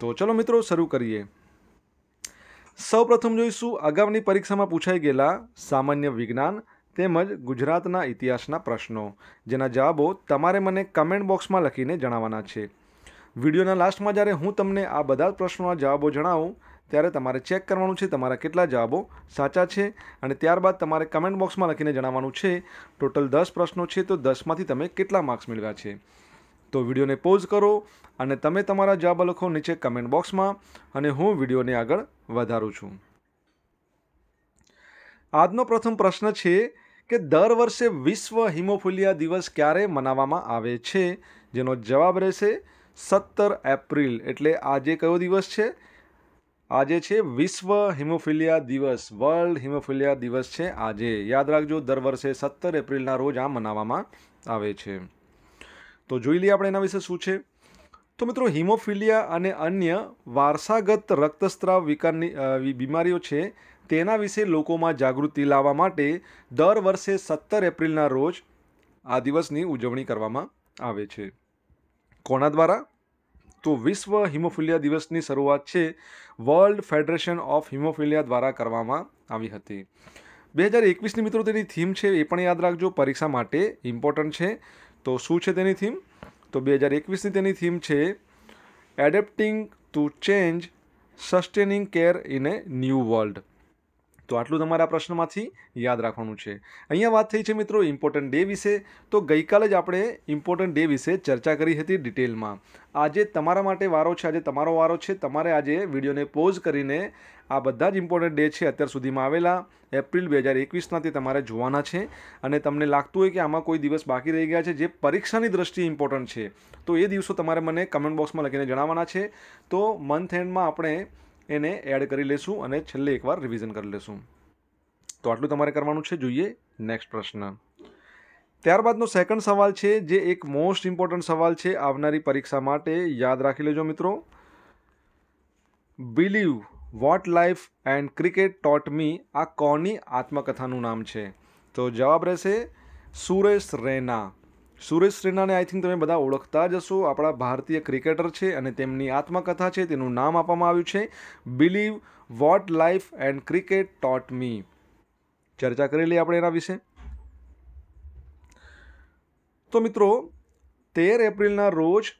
તો ચલો મિત્રો શરૂ કરીએ સૌપ્રથમ જોઈશું અગાઉની પરીક્ષામાં પૂછાઈ ગયેલા સામાન્ય વિજ્ઞાન તેમજ ગુજરાતના ઇતિહાસના પ્રશ્નો જેના જવાબો તમારે મને કમેન્ટ બોક્સમાં લખીને જણાવવાના છે વિડીયોના લાસ્ટમાં જ્યારે હું તમને આ બધા જ પ્રશ્નોના જવાબો જણાવું ત્યારે તમારે ચેક કરવાનું છે તમારા કેટલા જવાબો સાચા છે અને ત્યારબાદ તમારે કમેન્ટ બોક્સમાં લખીને જણાવવાનું છે ટોટલ દસ પ્રશ્નો છે તો દસમાંથી તમે કેટલા માર્ક્સ મેળવ્યા છે તો વિડીયોને પોઝ કરો અને તમે તમારા જવાબ લખો નીચે કમેન્ટ બોક્સમાં અને હું વિડીયોને આગળ વધારું છું આજનો પ્રથમ પ્રશ્ન છે કે દર વર્ષે વિશ્વ હિમોફિલિયા દિવસ ક્યારે મનાવવામાં આવે છે જેનો જવાબ રહેશે સત્તર એપ્રિલ એટલે આજે કયો દિવસ છે આજે છે વિશ્વ હિમોફિલિયા દિવસ વર્લ્ડ હિમોફિલિયા દિવસ છે આજે યાદ રાખજો દર વર્ષે સત્તર એપ્રિલના રોજ આ મનાવવામાં આવે છે તો જોઈ લઈએ આપણે એના વિશે શું છે તો મિત્રો હિમોફિલિયા અને અન્ય વારસાગત રક્તસ્ત્રાવ વિકારની બીમારીઓ છે તેના વિશે લોકોમાં જાગૃતિ લાવવા માટે દર વર્ષે સત્તર એપ્રિલના રોજ આ દિવસની ઉજવણી કરવામાં આવે છે કોના દ્વારા તો વિશ્વ હિમોફિલિયા દિવસની શરૂઆત છે વર્લ્ડ ફેડરેશન ઓફ હિમોફિલિયા દ્વારા કરવામાં આવી હતી બે હજાર એકવીસની મિત્રો તેની થીમ છે એ પણ યાદ રાખજો પરીક્ષા માટે ઇમ્પોર્ટન્ટ છે તો શું છે તેની થીમ તો બે હજાર એકવીસની તેની થીમ છે adapting to change sustaining care in a new world તો આટલું તમારા પ્રશ્નમાંથી યાદ રાખવાનું છે અહીંયા વાત થઈ છે મિત્રો ઇમ્પોર્ટન્ટ ડે વિશે તો ગઈકાલે જ આપણે ઇમ્પોર્ટન્ટ ડે વિશે ચર્ચા કરી હતી ડિટેલમાં આજે તમારા માટે વારો છે આજે તમારો વારો છે તમારે આજે વિડીયોને પોઝ કરીને આ બધા જ ઇમ્પોર્ટન્ટ ડે છે અત્યાર સુધીમાં આવેલા એપ્રિલ બે હજાર એકવીસનાથી તમારે જોવાના છે અને તમને લાગતું હોય કે આમાં કોઈ દિવસ બાકી રહી ગયા છે જે પરીક્ષાની દ્રષ્ટિએ ઇમ્પોર્ટન્ટ છે તો એ દિવસો તમારે મને કમેન્ટ બોક્સમાં લખીને જણાવવાના છે તો મંથ એન્ડમાં આપણે એને એડ કરી લેશું અને છેલ્લે એકવાર રિવિઝન કરી લેશું તો આટલું તમારે કરવાનું છે જોઈએ નેક્સ્ટ પ્રશ્ન ત્યારબાદનો સેકન્ડ સવાલ છે જે એક મોસ્ટ ઇમ્પોર્ટન્ટ સવાલ છે આવનારી પરીક્ષા માટે યાદ રાખી લેજો મિત્રો believe what life and cricket taught me આ કોની આત્મકથાનું નામ છે તો જવાબ રહેશે સુરેશ રૈના સુરેશ રૈનાને આઈ થિંક તમે બધા ઓળખતા જ હશો આપણા ભારતીય ક્રિકેટર છે અને તેમની આત્મકથા છે તેનું નામ આપવામાં આવ્યું છે believe what life and cricket taught me ચર્ચા કરેલી આપણે એના વિશે તો મિત્રો તેર એપ્રિલના રોજ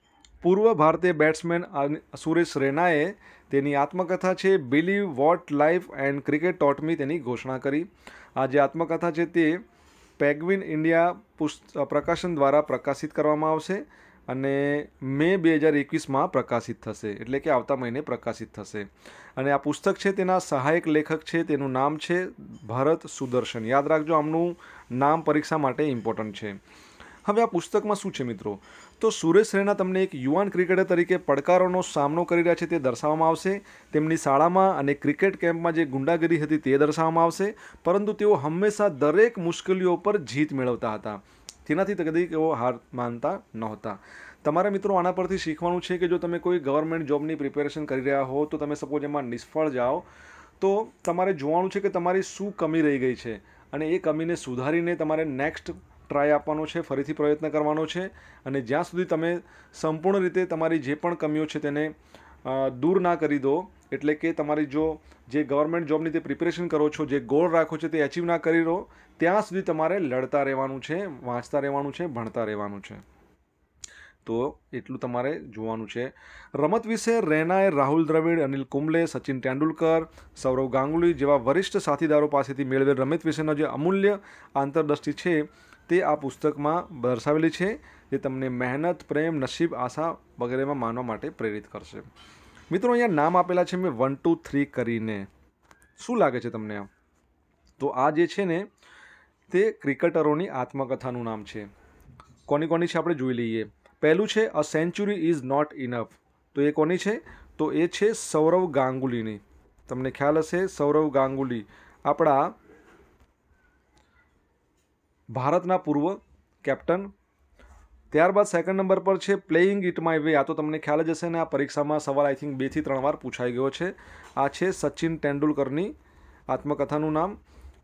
પૂર્વ ભારતીય બેટ્સમેન સુરેશ રૈનાએ તેની આત્મકથા છે believe what life and cricket taught me તેની ઘોષણા કરી આ જે આત્મકથા છે તે પેગવિન ઇન્ડિયા પ્રકાશન દ્વારા પ્રકાશિત કરવામાં આવશે અને મે બે હજાર એકવીસમાં પ્રકાશિત થશે એટલે કે આવતા મહિને પ્રકાશિત થશે અને આ પુસ્તક છે તેના સહાયક લેખક છે તેનું નામ છે ભરત સુદર્શન યાદ રાખજો આમનું નામ પરીક્ષા માટે ઇમ્પોર્ટન્ટ છે હવે આ પુસ્તકમાં શું છે મિત્રો તો સુરેશ રૈના તમને એક યુવાન ક્રિકેટર તરીકે પડકારોનો સામનો કરી રહ્યા છે તે દર્શાવવામાં આવશે તેમની શાળામાં અને ક્રિકેટ કેમ્પમાં જે ગુંડાગીરી હતી તે દર્શાવવામાં આવશે પરંતુ તેઓ હંમેશા દરેક મુશ્કેલીઓ પર જીત મેળવતા હતા તેનાથી કદી તેઓ હાર માનતા નહોતા તમારે મિત્રો આના પરથી શીખવાનું છે કે જો તમે કોઈ ગવર્મેન્ટ જોબની પ્રિપેરેશન કરી રહ્યા હો તો તમે સપોઝ એમાં નિષ્ફળ જાઓ તો તમારે જોવાનું છે કે તમારી શું કમી રહી ગઈ છે અને એ કમીને સુધારીને તમારે નેક્સ્ટ ટ્રાય આપવાનો છે ફરીથી પ્રયત્ન કરવાનો છે અને જ્યાં સુધી તમે સંપૂર્ણ રીતે તમારી જે પણ કમીઓ છે તેને દૂર ના કરી દો એટલે કે તમારી જો જે ગવર્મેન્ટ જોબની તે પ્રિપેરેશન કરો છો જે ગોલ રાખો છો તે અચીવ ના કરી રહો ત્યાં સુધી તમારે લડતા રહેવાનું છે વાંચતા રહેવાનું છે ભણતા રહેવાનું છે તો એટલું તમારે જોવાનું છે રમત વિશે રૈનાએ રાહુલ દ્રવિડ અનિલ કુંબલે સચિન તેંડુલકર સૌરવ ગાંગુલી જેવા વરિષ્ઠ સાથીદારો પાસેથી મેળવેલ રમત વિશેનો જે અમૂલ્ય આંતરદૃષ્ટિ છે તે આ પુસ્તકમાં દર્શાવેલી છે જે તમને મહેનત પ્રેમ નસીબ આશા વગેરેમાં માનવા માટે પ્રેરિત કરશે મિત્રો અહીંયા નામ આપેલા છે મેં વન ટુ થ્રી કરીને શું લાગે છે તમને તો આ જે છે ને તે ક્રિકેટરોની આત્મકથાનું નામ છે કોની કોની છે આપણે જોઈ લઈએ પહેલું છે a century is not enough તો એ કોની છે તો એ છે સૌરવ ગાંગુલીની તમને ખ્યાલ હશે સૌરવ ગાંગુલી આપણા ભારતના પૂર્વ કેપ્ટન ત્યારબાદ સેકન્ડ નંબર પર છે પ્લેઇંગ ઇટ માય વે આ તો તમને ખ્યાલ જ હશે ને આ પરીક્ષામાં સવાલ આઈ થિંક બેથી ત્રણ વાર પૂછાઈ ગયો છે આ છે સચિન તેંડુલકરની આત્મકથાનું નામ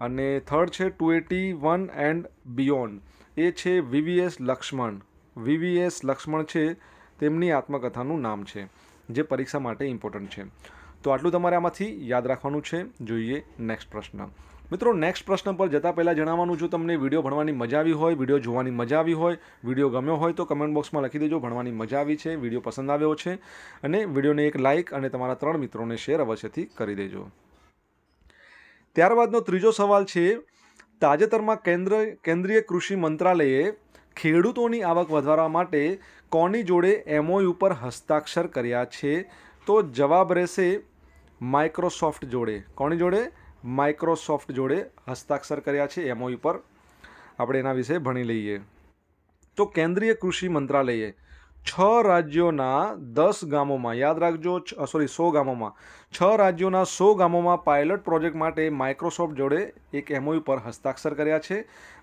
અને થર્ડ છે two eighty one and beyond એ છે વીવીએસ લક્ષ્મણ વીવીએસ લક્ષ્મણ છે તેમની આત્મકથાનું નામ છે જે પરીક્ષા માટે ઇમ્પોર્ટન્ટ છે તો આટલું તમારે આમાંથી યાદ રાખવાનું છે જોઈએ નેક્સ્ટ પ્રશ્ન મિત્રો નેક્સ્ટ પ્રશ્ન પર જતાં પહેલાં જણાવવાનું જો તમને વિડીયો ભણવાની મજા આવી હોય વિડીયો જોવાની મજા આવી હોય વિડીયો ગમ્યો હોય તો કમેન્ટ બોક્સમાં લખી દેજો ભણવાની મજા આવી છે વિડીયો પસંદ આવ્યો છે અને વિડીયોને એક લાઇક અને તમારા ત્રણ મિત્રોને શેર અવશ્યથી કરી દેજો ત્યારબાદનો ત્રીજો સવાલ છે તાજેતરમાં કેન્દ્ર કેન્દ્રીય કૃષિ મંત્રાલયે ખેડૂતોની આવક વધારવા માટે કોની જોડે એમઓયુ પર હસ્તાક્ષર કર્યા છે તો જવાબ રહેશે માઇક્રોસોફ્ટ જોડે કોની જોડે માઇક્રોસોફ્ટ જોડે હસ્તાક્ષર કર્યા છે એમઓયુ e પર આપણે એના વિશે ભણી લઈએ તો કેન્દ્રીય કૃષિ મંત્રાલયે છ રાજ્યોના દસ ગામોમાં યાદ રાખજો સોરી સો ગામોમાં છ રાજ્યોના સો ગામોમાં પાયલટ પ્રોજેક્ટ માટે માઇક્રોસોફ્ટ જોડે એક એમઓયુ e પર હસ્તાક્ષર કર્યા છે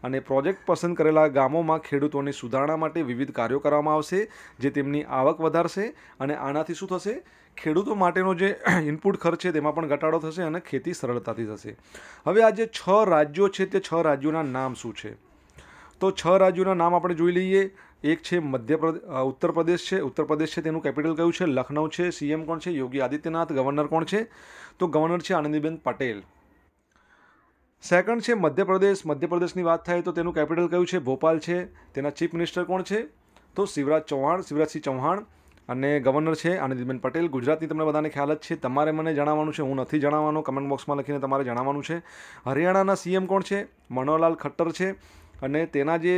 અને પ્રોજેક્ટ પસંદ કરેલા ગામોમાં ખેડૂતોની સુધારણા માટે વિવિધ કાર્યો કરવામાં આવશે જે તેમની આવક વધારશે અને આનાથી શું થશે ખેડૂતો માટેનો જે ઇનપુટ ખર્ચ છે તેમાં પણ ઘટાડો થશે અને ખેતી સરળતાથી થશે હવે આ જે છ રાજ્યો છે તે છ રાજ્યોના નામ શું છે તો છ રાજ્યોના નામ આપણે જોઈ લઈએ એક છે મધ્યપ્રદેશ ઉત્તર પ્રદેશ છે ઉત્તર પ્રદેશ છે તેનું કેપિટલ કયું છે લખનૌ છે સીએમ કોણ છે યોગી આદિત્યનાથ ગવર્નર કોણ છે તો ગવર્નર છે આનંદીબેન પટેલ સેકન્ડ છે મધ્યપ્રદેશ મધ્યપ્રદેશની વાત થાય તો તેનું કેપિટલ કયું છે ભોપાલ છે તેના ચીફ મિનિસ્ટર કોણ છે તો શિવરાજ ચૌહાણ શિવરાજસિંહ ચૌહાણ અને ગવર્નર છે આનંદીબેન પટેલ ગુજરાતની તમને બધાને ખ્યાલ જ છે તમારે મને જણાવવાનું છે હું નથી જણાવવાનો કમેન્ટ બોક્સમાં લખીને તમારે જણાવવાનું છે હરિયાણાના સીએમ કોણ છે મનોહરલાલ ખટ્ટર છે અને તેના જે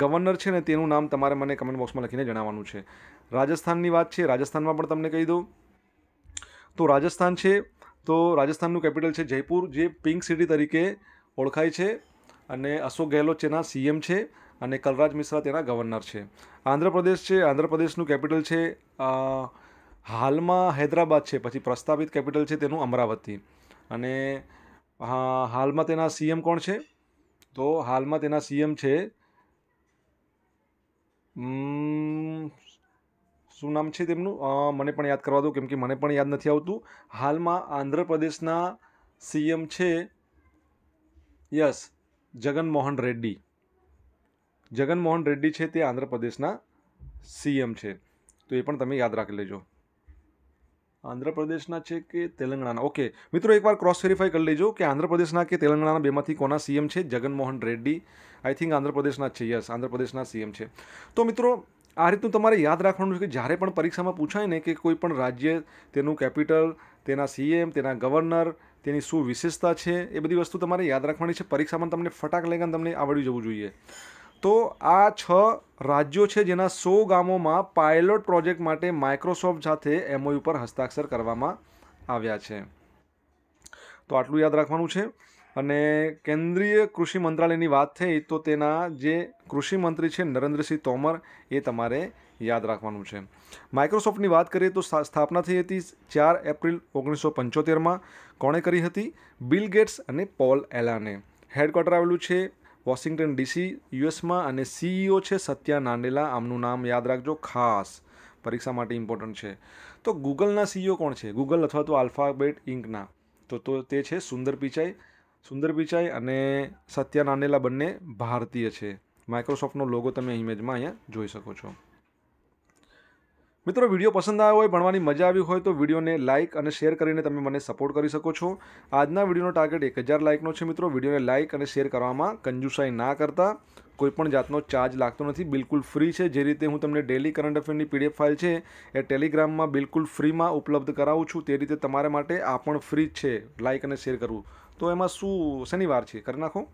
ગવર્નર છે ને તેનું નામ તમારે મને કમેન્ટ બોક્સમાં લખીને જણાવવાનું છે રાજસ્થાનની વાત છે રાજસ્થાનમાં પણ તમને કહી દઉં તો રાજસ્થાન છે તો રાજસ્થાનનું કેપિટલ છે જયપુર જે પિંક સિટી તરીકે ઓળખાય છે અને અશોક ગેહલોત જેના સીએમ છે અને કલરાજ મિશ્રા તેના ગવર્નર છે આંધ્રપ્રદેશ છે આંધ્રપ્રદેશનું કેપિટલ છે હાલમાં હૈદરાબાદ છે પછી પ્રસ્થાપિત કેપિટલ છે તેનું અમરાવતી અને હાલમાં તેના સીએમ કોણ છે તો હાલમાં તેના સીએમ છે શું નામ છે તેમનું મને પણ યાદ કરવા દો કેમ કે મને પણ યાદ નથી આવતું હાલમાં આંધ્રપ્રદેશના સીએમ છે યસ જગનમોહન રેડ્ડી જગનમોહન રેડ્ડી છે તે આંધ્રપ્રદેશના સીએમ છે તો એ પણ તમે યાદ રાખી લેજો આંધ્રપ્રદેશના છે કે તેલંગાણાના ઓકે મિત્રો એકવાર ક્રોસ વેરીફાઈ કરી લેજો કે આંધ્રપ્રદેશના કે તેલંગણાના બેમાંથી કોના સીએમ છે જગનમોહન રેડ્ડી આઈ થિંક આંધ્રપ્રદેશના છે યસ આંધ્રપ્રદેશના સીએમ છે તો મિત્રો આ રીતનું તમારે યાદ રાખવાનું છે કે જ્યારે પણ પરીક્ષામાં પૂછાય ને કે કોઈ પણ રાજ્ય તેનું કેપિટલ તેના સીએમ તેના ગવર્નર તેની શું વિશેષતા છે એ બધી વસ્તુ તમારે યાદ રાખવાની છે પરીક્ષામાં તમને ફટાક લઈને તમને આવડી જવું જોઈએ તો આ છ રાજ્યો છે જેના સો ગામોમાં પાયલોટ પ્રોજેક્ટ માટે માઇક્રોસોફ્ટ સાથે એમઓયુ પર હસ્તાક્ષર કરવામાં આવ્યા છે તો આટલું યાદ રાખવાનું છે અને કેન્દ્રીય કૃષિ મંત્રાલયની વાત થઈ તો તેના જે કૃષિ મંત્રી છે નરેન્દ્રસિંહ તોમર એ તમારે યાદ રાખવાનું છે માઇક્રોસોફ્ટની વાત કરીએ તો સ્થાપના થઈ હતી ચાર એપ્રિલ ઓગણીસો પંચોતેરમાં કોણે કરી હતી બિલ ગેટ્સ અને પોલ એલાને હેડક્વાર્ટર આવેલું છે વોશિંગ્ટન ડીસી યુએસમાં અને સીઈઓ છે સત્યા નાંડેલા આમનું નામ યાદ રાખજો ખાસ પરીક્ષા માટે ઇમ્પોર્ટન્ટ છે તો ગૂગલના સીઈઓ કોણ છે ગૂગલ અથવા તો આલ્ફાબેટ ઇન્કના તો તો તે છે સુંદર પિચાઈ સુંદર પિચાઈ અને સત્યા નાંડેલા બંને ભારતીય છે માઇક્રોસોફ્ટનો લોગો તમે ઇમેજમાં અહીંયા જોઈ શકો છો મિત્રો વિડીયો પસંદ આવ્યો હોય ભણવાની મજા આવી હોય તો વિડીયોને લાઇક અને શેર કરીને તમે મને સપોર્ટ કરી શકો છો આજના વિડીયોનો ટાર્ગેટ એક હજાર લાઇકનો છે મિત્રો વિડીયોને લાઇક અને શેર કરવામાં કંજુસાઈ ના કરતા કોઈપણ જાતનો ચાર્જ લાગતો નથી બિલકુલ ફ્રી છે જે રીતે હું તમને ડેલી કરંટ અફેરની પીડીએફ ફાઇલ છે એ ટેલિગ્રામમાં બિલકુલ ફ્રીમાં ઉપલબ્ધ કરાવું છું તે રીતે તમારા માટે આ પણ ફ્રી છે લાઇક અને શેર કરવું તો એમાં શું શનિવાર છે કરી નાખો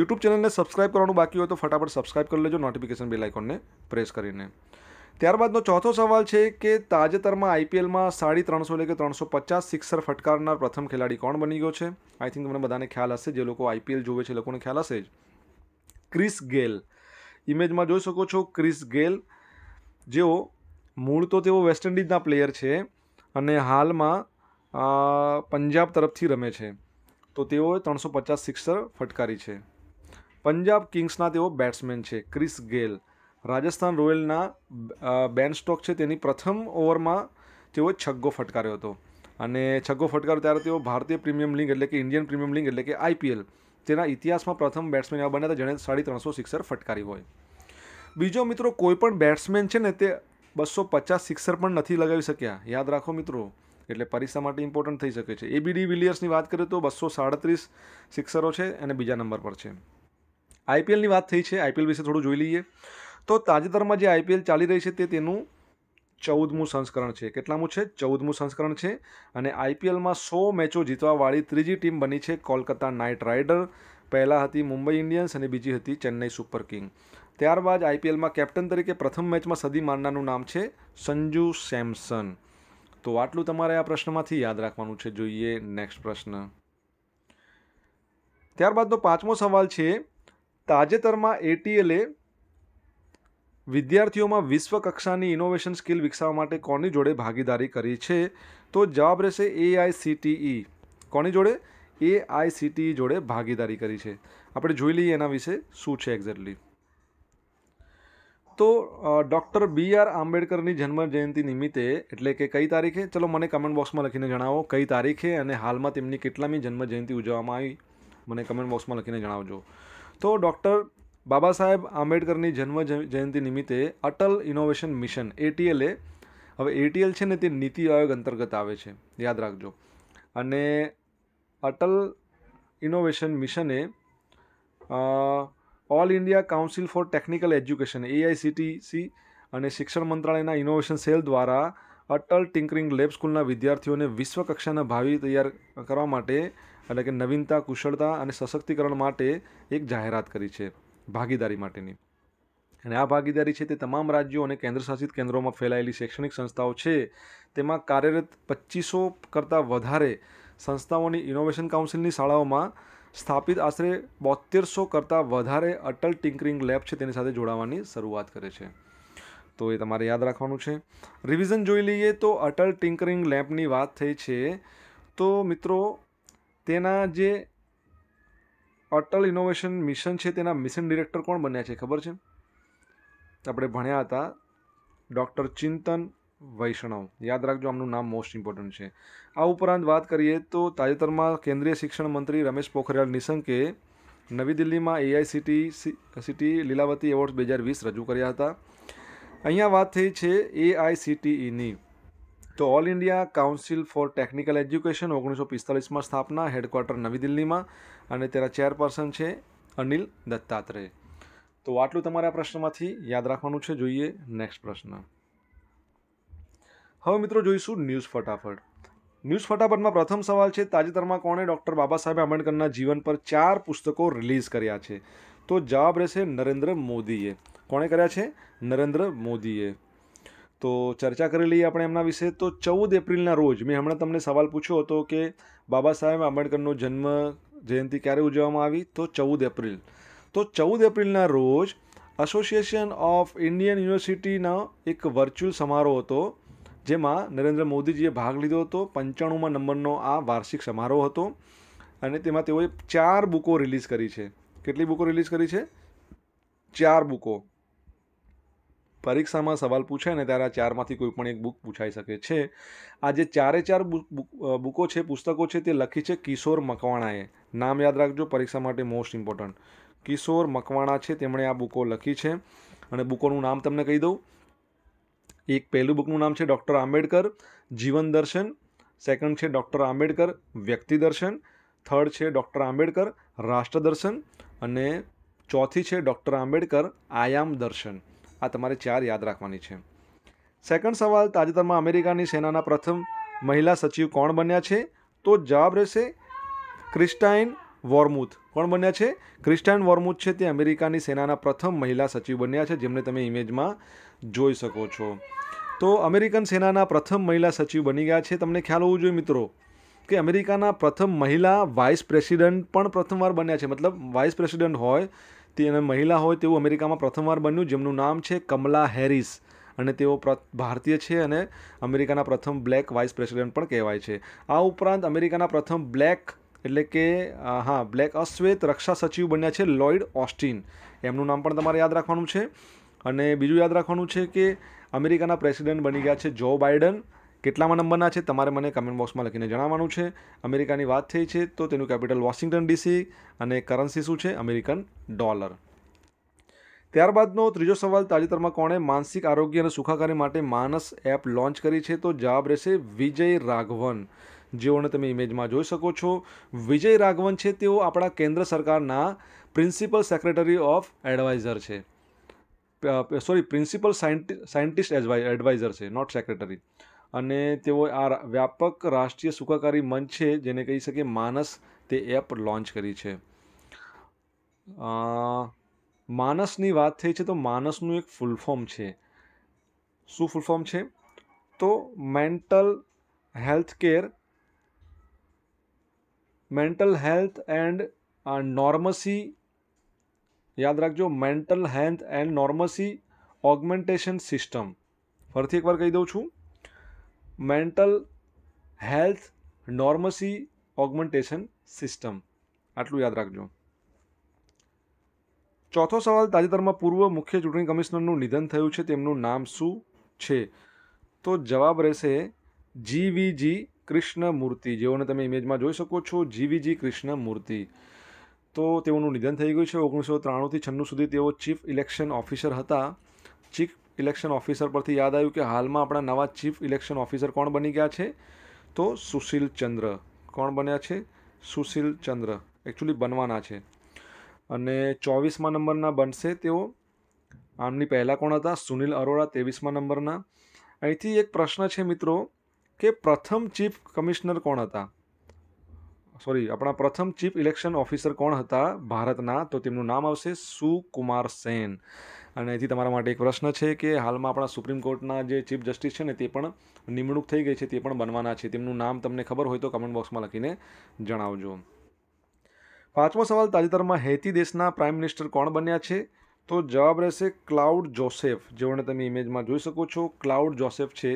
યુટ્યુબ ચેનલને સબસ્ક્રાઇબ કરવાનું બાકી હોય તો ફટાફટ સબસ્ક્રાઇબ કરી લેજો નોટિફિકેશન બેલ આઇકોનને પ્રેસ કરીને ત્યારબાદનો ચોથો સવાલ છે કે તાજેતરમાં આઈપીએલમાં સાડી ત્રણસો એટલે કે ત્રણસો પચાસ સિક્સર ફટકારનાર પ્રથમ ખેલાડી કોણ બની ગયો છે આઈ થિંક તમને બધાને ખ્યાલ હશે જે લોકો આઈપીએલ જોવે છે લોકોને ખ્યાલ હશે જ ક્રિસ ગેલ ઇમેજમાં જોઈ શકો છો ક્રિસ ગેલ જેઓ મૂળ તો તેઓ વેસ્ટ ઇન્ડિઝના પ્લેયર છે અને હાલમાં પંજાબ તરફથી રમે છે તો તેઓએ ત્રણસો પચાસ સિક્સર ફટકારી છે પંજાબ કિંગ્સના તેઓ બેટ્સમેન છે ક્રિસ ગેલ રાજસ્થાન રોયલના બેન સ્ટોક છે તેની પ્રથમ ઓવરમાં તેઓ છગ્ગો ફટકાર્યો હતો અને છગ્ગો ફટકાર્યો ત્યારે તેઓ ભારતીય પ્રીમિયમ લીગ એટલે કે ઇન્ડિયન પ્રીમિયમ લીગ એટલે કે આઈપીએલ તેના ઇતિહાસમાં પ્રથમ બેટ્સમેન એવા બન્યા હતા જેણે સાડી ત્રણસો સિક્સર ફટકારી હોય બીજો મિત્રો કોઈ પણ બેટ્સમેન છે ને તે બસો પચાસ સિક્સર પણ નથી લગાવી શક્યા યાદ રાખો મિત્રો એટલે પરીક્ષા માટે ઇમ્પોર્ટન્ટ થઈ શકે છે એબીડી વિલિયર્સની વાત કરીએ તો બસો સાડત્રીસ સિક્સરો છે અને બીજા નંબર પર છે આઈપીએલની વાત થઈ છે આઈપીએલ વિશે થોડું જોઈ લઈએ તો તાજેતરમાં જે આઈપીએલ ચાલી રહી છે તે તેનું ચૌદમું સંસ્કરણ છે કેટલામું છે ચૌદમું સંસ્કરણ છે અને આઈપીએલમાં સો મેચો જીતવાવાળી ત્રીજી ટીમ બની છે કોલકાતા નાઇટ રાઇડર પહેલાં હતી મુંબઈ ઇન્ડિયન્સ અને બીજી હતી ચેન્નઈ સુપર કિંગ ત્યારબાદ આઈપીએલમાં કેપ્ટન તરીકે પ્રથમ મેચમાં સદી મારનારનું નામ છે સંજુ સેમસન તો આટલું તમારે આ પ્રશ્નમાંથી યાદ રાખવાનું છે જોઈએ નેક્સ્ટ પ્રશ્ન ત્યારબાદનો પાંચમો સવાલ છે તાજેતરમાં એટીએલે વિદ્યાર્થીઓમાં વિશ્વ કક્ષાની ઇનોવેશન સ્કિલ વિકસાવવા માટે કોની જોડે ભાગીદારી કરી છે તો જવાબ રહેશે એઆઈસીટીઈ e. કોની જોડે એઆઈસીટીઈ e જોડે ભાગીદારી કરી છે આપણે જોઈ લઈએ એના વિશે શું છે એક્ઝેક્ટલી તો ડૉક્ટર બી આર આંબેડકરની જન્મ જયંતિ નિમિત્તે એટલે કે કઈ તારીખે ચલો મને કમેન્ટ બોક્સમાં લખીને જણાવો કઈ તારીખે અને હાલમાં તેમની કેટલામી જન્મ જયંતિ ઉજવવામાં આવી મને કમેન્ટ બોક્સમાં લખીને જણાવજો તો ડૉક્ટર બાબા સાહેબ આંબેડકરની જન્મ જયંતિ નિમિત્તે અટલ ઇનોવેશન મિશન એટીએલ એ હવે એટીએલ છે ને તે નીતિ આયોગ અંતર્ગત આવે છે યાદ રાખજો અને અટલ ઇનોવેશન મિશને All India Council for Technical Education AICTC અને શિક્ષણ મંત્રાલયના ઇનોવેશન સેલ દ્વારા અટલ ટિંકરિંગ લેબ સ્કૂલના વિદ્યાર્થીઓને વિશ્વ કક્ષાના ભાવિ તૈયાર કરવા માટે એટલે કે નવીનતા કુશળતા અને સશક્તિકરણ માટે એક જાહેરાત કરી છે ભાગીદારી માટેની અને આ ભાગીદારી છે તે તમામ રાજ્યો અને કેન્દ્રશાસિત કેન્દ્રોમાં ફેલાયેલી શૈક્ષણિક સંસ્થાઓ છે તેમાં કાર્યરત પચીસો કરતાં વધારે સંસ્થાઓની ઇનોવેશન કાઉન્સિલની શાળાઓમાં સ્થાપિત આશરે બોતેરસો કરતાં વધારે અટલ ટિંકરિંગ લેબ છે તેની સાથે જોડાવાની શરૂઆત કરે છે તો એ તમારે યાદ રાખવાનું છે રિવિઝન જોઈ લઈએ તો અટલ ટિંકરિંગ લેબની વાત થઈ છે તો મિત્રો તેના જે અટલ ઇનોવેશન મિશન છે તેના મિશન ડિરેક્ટર કોણ બન્યા છે ખબર છે આપણે ભણ્યા હતા ડૉક્ટર ચિંતન વૈષ્ણવ યાદ રાખજો આમનું નામ મોસ્ટ ઇમ્પોર્ટન્ટ છે આ ઉપરાંત વાત કરીએ તો તાજેતરમાં કેન્દ્રીય શિક્ષણ મંત્રી રમેશ પોખરિયાલ નિશંકે નવી દિલ્હીમાં એઆઈસીટી સિટી લીલાવતી એવોર્ડ્સ બે હજાર વીસ રજૂ કર્યા હતા અહીંયા વાત થઈ છે એઆઈસીટીઈની e તો All India Council for Technical Education ઓગણીસો પિસ્તાલીસમાં સ્થાપના હેડક્વાર્ટર નવી દિલ્હીમાં અને તેના ચેરપર્સન છે અનિલ દત્તાત્રેય તો આટલું તમારે આ પ્રશ્નમાંથી યાદ રાખવાનું છે જોઈએ નેક્સ્ટ પ્રશ્ન હવે મિત્રો જોઈશું ન્યૂઝ ફટાફટ ન્યૂઝ ફટાફટમાં પ્રથમ સવાલ છે તાજેતરમાં કોણે ડૉક્ટર બાબા સાહેબ આંબેડકરના જીવન પર ચાર પુસ્તકો રિલીઝ કર્યા છે તો જવાબ રહેશે નરેન્દ્ર મોદીએ કોણે કર્યા છે નરેન્દ્ર મોદીએ તો ચર્ચા કરી લઈએ આપણે એમના વિશે તો ચૌદ એપ્રિલના રોજ મેં હમણાં તમને સવાલ પૂછ્યો હતો કે બાબા સાહેબ આંબેડકરનો જન્મ જયંતિ ક્યારે ઉજવવામાં આવી તો ચૌદ એપ્રિલ તો ચૌદ એપ્રિલના રોજ એસોસિએશન ઓફ ઇન્ડિયન યુનિવર્સિટીનો એક વર્ચ્યુઅલ સમારોહ હતો જેમાં નરેન્દ્ર મોદીજીએ ભાગ લીધો હતો પંચાણુંમાં નંબરનો આ વાર્ષિક સમારોહ હતો અને તેમાં તેઓએ ચાર બુકો રિલીઝ કરી છે કેટલી બુકો રિલીઝ કરી છે ચાર બુકો પરીક્ષામાં સવાલ પૂછાય ને ત્યારે આ ચારમાંથી કોઈ પણ એક બુક પૂછાઈ શકે છે આ જે ચારે ચાર બુકો છે પુસ્તકો છે તે લખી છે કિશોર મકવાણાએ નામ યાદ રાખજો પરીક્ષા માટે મોસ્ટ ઇમ્પોર્ટન્ટ કિશોર મકવાણા છે તેમણે આ બુકો લખી છે અને બુકોનું નામ તમને કહી દઉં એક પહેલું બુકનું નામ છે ડૉક્ટર આંબેડકર જીવન દર્શન સેકન્ડ છે ડૉક્ટર આંબેડકર વ્યક્તિ દર્શન થર્ડ છે ડૉક્ટર આંબેડકર રાષ્ટ્ર દર્શન અને ચોથી છે ડૉક્ટર આંબેડકર આયામ દર્શન આ તમારે ચાર યાદ રાખવાની છે સેકન્ડ સવાલ તાજેતરમાં અમેરિકાની સેનાના પ્રથમ મહિલા સચિવ કોણ બન્યા છે તો જવાબ રહેશે ક્રિસ્ટાઇન વોર્મુથ કોણ બન્યા છે ક્રિસ્ટાઇન વોર્મુથ છે તે અમેરિકાની સેનાના પ્રથમ મહિલા સચિવ બન્યા છે જેમને તમે ઇમેજમાં જોઈ શકો છો તો અમેરિકન સેનાના પ્રથમ મહિલા સચિવ બની ગયા છે તમને ખ્યાલ હોવું જોઈએ મિત્રો કે અમેરિકાના પ્રથમ મહિલા વાઇસ પ્રેસિડેન્ટ પણ પ્રથમવાર બન્યા છે મતલબ વાઇસ પ્રેસિડેન્ટ હોય તે મહિલા હોય તેવું અમેરિકામાં પ્રથમવાર બન્યું જેમનું નામ છે કમલા હેરિસ અને તેઓ ભારતીય છે અને અમેરિકાના પ્રથમ બ્લેક વાઇસ પ્રેસિડેન્ટ પણ કહેવાય છે આ ઉપરાંત અમેરિકાના પ્રથમ બ્લેક એટલે કે હા બ્લેક અશ્વેત રક્ષા સચિવ બન્યા છે લોઇડ ઓસ્ટિન એમનું નામ પણ તમારે યાદ રાખવાનું છે અને બીજું યાદ રાખવાનું છે કે અમેરિકાના પ્રેસિડેન્ટ બની ગયા છે જો બાઇડન કેટલામાં નંબરના છે તમારે મને કમેન્ટ બોક્સમાં લખીને જણાવવાનું છે અમેરિકાની વાત થઈ છે તો તેનું કેપિટલ વોશિંગ્ટન ડીસી અને કરન્સી શું છે અમેરિકન ડોલર ત્યારબાદનો ત્રીજો સવાલ તાજેતરમાં કોણે માનસિક આરોગ્ય અને સુખાકારી માટે માનસ એપ લોન્ચ કરી છે તો જવાબ રહેશે વિજય રાઘવન જેઓને તમે ઇમેજમાં જોઈ શકો છો વિજય રાઘવન છે તેઓ આપણા કેન્દ્ર સરકારના પ્રિન્સિપલ સેક્રેટરી ઓફ એડવાઇઝર છે સોરી પ્રિન્સિપલ સાયન્ટિસ્ટ એડવાઇઝર છે નોટ સેક્રેટરી અને તેઓ આ વ્યાપક રાષ્ટ્રીય સુખાકારી મંચ છે જેને કહી શકે માનસ તે એપ લોન્ચ કરી છે માનસની વાત થઈ છે તો માનસનું એક ફૂલ ફોર્મ છે શું ફૂલ ફોર્મ છે તો mental health care mental health and normalcy યાદ રાખજો mental health and normalcy augmentation system ફરીથી એકવાર કહી દઉં છું mental health normalcy augmentation system આટલું યાદ રાખજો ચોથો સવાલ તાજેતરમાં પૂર્વ મુખ્ય ચૂંટણી કમિશનરનું નિધન થયું છે તેમનું નામ શું છે તો જવાબ રહેશે જીવીજી કૃષ્ણમૂર્તિ જેઓને તમે ઇમેજમાં જોઈ શકો છો જીવીજી કૃષ્ણમૂર્તિ તો તેઓનું નિધન થઈ ગયું છે ઓગણીસો ત્રાણુંથી છન્નું સુધી તેઓ ચીફ ઇલેક્શન ઓફિસર હતા ચીફ ઇલેક્શન ઓફિસર પરથી યાદ આવ્યું કે હાલમાં આપણા નવા ચીફ ઇલેક્શન ઓફિસર કોણ બની ગયા છે તો સુશીલ ચંદ્ર કોણ બન્યા છે સુશીલ ચંદ્ર એકચ્યુઅલી બનવાના છે અને ચોવીસમાં નંબરના બનશે તેઓ આમની પહેલાં કોણ હતા સુનિલ અરોરા ત્રેવીસમા નંબરના અહીંથી એક પ્રશ્ન છે મિત્રો કે પ્રથમ ચીફ કમિશનર કોણ હતા સોરી આપણા પ્રથમ ચીફ ઇલેક્શન ઓફિસર કોણ હતા ભારતના તો તેમનું નામ આવશે સુકુમાર સેન અને હજી તમારા માટે એક પ્રશ્ન છે કે હાલમાં આપણા સુપ્રીમ કોર્ટના જે ચીફ જસ્ટિસ છે ને તે પણ નિમણૂક થઈ ગઈ છે તે પણ બનવાના છે તેમનું નામ તમને ખબર હોય તો કમેન્ટ બોક્સમાં લખીને જણાવજો પાંચમો સવાલ તાજેતરમાં હેતી દેશના પ્રાઇમ મિનિસ્ટર કોણ બન્યા છે તો જવાબ રહેશે ક્લાઉડ જોસેફ જેઓને તમે ઇમેજમાં જોઈ શકો છો ક્લાઉડ જોસેફ છે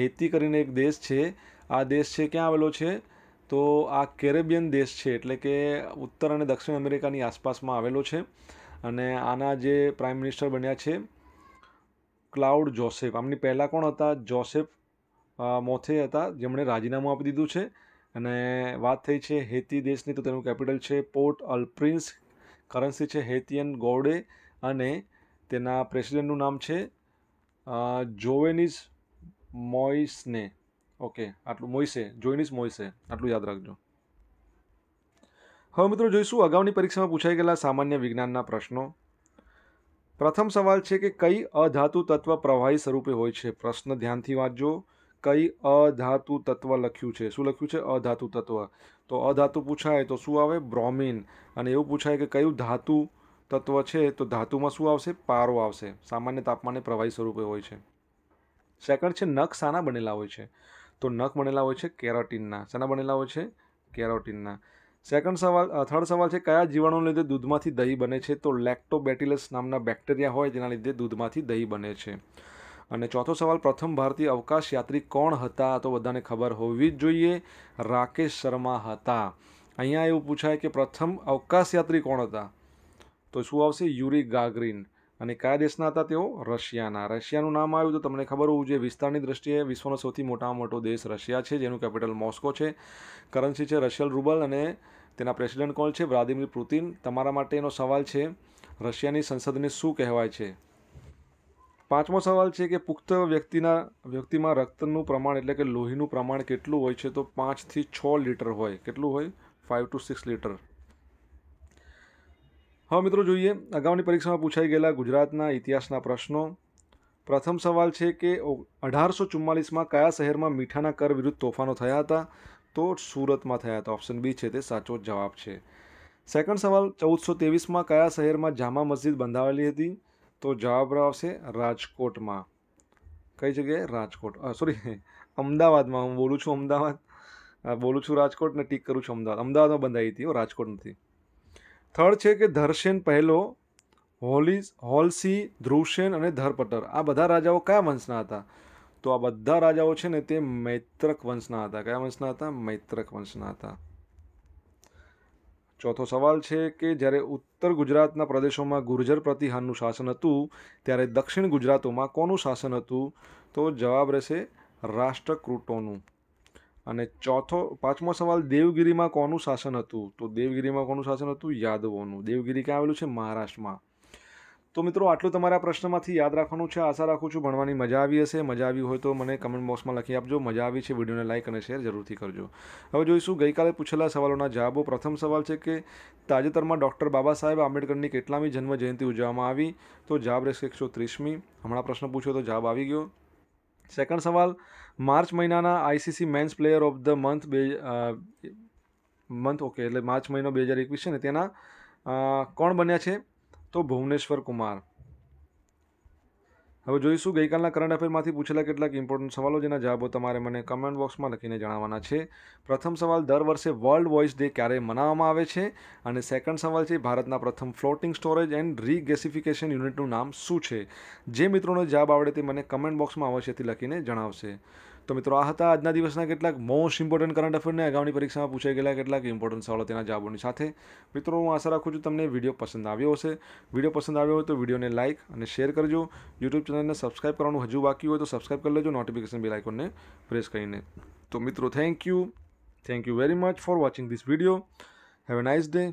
હેતી કરીને એક દેશ છે આ દેશ છે ક્યાં આવેલો છે તો આ કેરેબિયન દેશ છે એટલે કે ઉત્તર અને દક્ષિણ અમેરિકાની આસપાસમાં આવેલો છે અને આના જે પ્રાઇમ મિનિસ્ટર બન્યા છે ક્લાઉડ જોસેફ આમની પહેલાં કોણ હતા જોસેફ મોથે હતા જેમણે રાજીનામું આપી દીધું છે અને વાત થઈ છે હેતી દેશની તો તેનું કેપિટલ છે પોર્ટ અલ્પ્રિન્સ કરન્સી છે હેતિયન ગોડે અને તેના પ્રેસિડેન્ટનું નામ છે જોવેનિસ મોઇસને ઓકે આટલું મોઇસે જોઇનિસ મોઇસે આટલું યાદ રાખજો હવે મિત્રો જોઈશું અગાઉની પરીક્ષામાં પૂછાઈ ગયેલા સામાન્ય વિજ્ઞાનના પ્રશ્નો પ્રથમ સવાલ છે કે કઈ અધાતુ તત્વ પ્રવાહી સ્વરૂપે હોય છે પ્રશ્ન ધ્યાનથી વાંચજો કઈ અધાતુ તત્વ લખ્યું છે શું લખ્યું છે અધાતુ તત્વ તો અધાતુ પૂછાય તો શું આવે બ્રોમિન અને એવું પૂછાય કે કયું ધાતુ તત્વ છે તો ધાતુમાં શું આવશે પારો આવશે સામાન્ય તાપમાને પ્રવાહી સ્વરૂપે હોય છે સેકન્ડ છે નખ સાના બનેલા હોય છે તો નખ બનેલા હોય છે કેરોટીનના શાના બનેલા હોય છે કેરોટીનના સેકન્ડ સવાલ થર્ડ સવાલ છે કયા જીવાણુને લીધે દૂધમાંથી દહીં બને છે તો લેક્ટોબેટિલસ નામના બેક્ટેરિયા હોય તેના લીધે દૂધમાંથી દહીં બને છે અને ચોથો સવાલ પ્રથમ ભારતીય અવકાશ યાત્રી કોણ હતા તો બધાને ખબર હોવી જ જોઈએ રાકેશ શર્મા હતા અહીંયા એવું પૂછાય કે પ્રથમ અવકાશ યાત્રી કોણ હતા તો શું આવશે યુરી ગાગરીન અને કયા દેશના હતા તેઓ રશિયાના રશિયાનું નામ આવ્યું તો તમને ખબર હોવું જોઈએ વિસ્તારની દ્રષ્ટિએ વિશ્વનો સૌથી મોટામાં મોટો દેશ રશિયા છે જેનું કેપિટલ મોસ્કો છે કરન્સી છે રશિયલ રૂબલ અને તેના પ્રેસિડેન્ટ કોણ છે વ્લાદિમીર પુતિન તમારા માટે એનો સવાલ છે રશિયાની સંસદને શું કહેવાય છે પાંચમો સવાલ છે કે પુખ્ત વ્યક્તિના વ્યક્તિમાં રક્તનું પ્રમાણ એટલે કે લોહીનું પ્રમાણ કેટલું હોય છે તો પાંચથી છ લીટર હોય કેટલું હોય ફાઇવ ટુ સિક્સ લીટર હવે મિત્રો જોઈએ અગાઉની પરીક્ષામાં પૂછાઈ ગયેલા ગુજરાતના ઇતિહાસના પ્રશ્નો પ્રથમ સવાલ છે કે અઢારસો ચુમ્માલીસમાં કયા શહેરમાં મીઠાના કર વિરુદ્ધ તોફાનો થયા હતા તો સુરતમાં થયા હતા ઓપ્શન બી છે તે સાચો જવાબ છે સેકન્ડ સવાલ ચૌદસો ત્રેવીસમાં કયા શહેરમાં જામા મસ્જિદ બંધાવેલી હતી તો જવાબ આવશે રાજકોટમાં કઈ જગ્યાએ રાજકોટ સોરી અમદાવાદમાં હું બોલું છું અમદાવાદ બોલું છું રાજકોટ ને ટીક કરું છું અમદાવાદ અમદાવાદમાં બંધાઈ હતી રાજકોટ નથી થર્ડ છે કે ધર્ષેન પહેલો હોલિસ હોલસી ધ્રુવસેન અને ધરપટર આ બધા રાજાઓ કયા વંશના હતા તો આ બધા રાજાઓ છે ને તે મૈત્રક વંશના હતા કયા વંશના હતા મૈત્રક વંશના હતા ચોથો સવાલ છે કે જ્યારે ઉત્તર ગુજરાતના પ્રદેશોમાં ગુર્જર પ્રતિહાનનું શાસન હતું ત્યારે દક્ષિણ ગુજરાતોમાં કોનું શાસન હતું તો જવાબ રહેશે રાષ્ટ્રકૃટોનું અને ચોથો પાંચમો સવાલ દેવગીરીમાં કોનું શાસન હતું તો દેવગીરીમાં કોનું શાસન હતું યાદવોનું દેવગીરી ક્યાં આવેલું છે મહારાષ્ટ્રમાં તો મિત્રો આટલું તમારા પ્રશ્નમાંથી યાદ રાખવાનું છે આશા રાખું છું ભણવાની મજા આવી હશે મજા આવી હોય તો મને કમેન્ટ બોક્સમાં લખી આપજો મજા આવી છે વિડીયોને લાઇક અને શેર જરૂરથી કરજો હવે જોઈશું ગઈકાલે પૂછેલા સવાલોના જવાબો પ્રથમ સવાલ છે કે તાજેતરમાં ડૉક્ટર બાબા સાહેબ આંબેડકરની કેટલામી જન્મ જયંતિ ઉજવવામાં આવી તો જવાબ રહેશે એકસો ત્રીસમી હમણાં પ્રશ્ન પૂછ્યો તો જવાબ આવી ગયો સેકન્ડ સવાલ માર્ચ મહિનાના ICC men's player of the month બે મંથ ઓકે એટલે માર્ચ મહિનો બે હજાર એકવીસ છે ને તેના કોણ બન્યા છે તો ભુવનેશ્વર કુમાર હવે જોઈશું ગઈકાલના કરંટ અફેરમાંથી પૂછેલા કેટલાક ઇમ્પોર્ટન્ટ સવાલો જેના જવાબો તમારે મને કમેન્ટ બોક્સમાં લખીને જણાવવાના છે પ્રથમ સવાલ દર વર્ષે વર્લ્ડ વોઇસ ડે ક્યારે મનાવવામાં આવે છે અને સેકન્ડ સવાલ છે ભારતના પ્રથમ ફ્લોટિંગ સ્ટોરેજ એન્ડ રીગેસિફિકેશન યુનિટનું નામ શું છે જે મિત્રોનો જવાબ આવડે તે મને કમેન્ટ બોક્સમાં અવશ્યથી લખીને જણાવશે તો મિત્રો આ હતા આજના દિવસના કેટલાક મોસ્ટ ઇમ્પોર્ટન્ટ કરંટ અફેરને અગાઉની પરીક્ષામાં પૂછાઈ ગયેલા કેટલાક ઇમ્પોર્ટન્ટ સવાલો તેના જવાબોની સાથે મિત્રો હું આશા રાખું છું તમને વિડીયો પસંદ આવ્યો હશે વિડીયો પસંદ આવ્યો હોય તો વિડીયોને લાઇક અને શેર કરજો યુટ્યુબ ચેનલને સબસ્ક્રાઇબ કરવાનું હજુ બાકી હોય તો સબસ્ક્રાઇબ કરી લેજો નોટિફિકેશન બેલ આઇકોનને પ્રેસ કરીને તો મિત્રો thank you thank you very much for watching this video have a nice day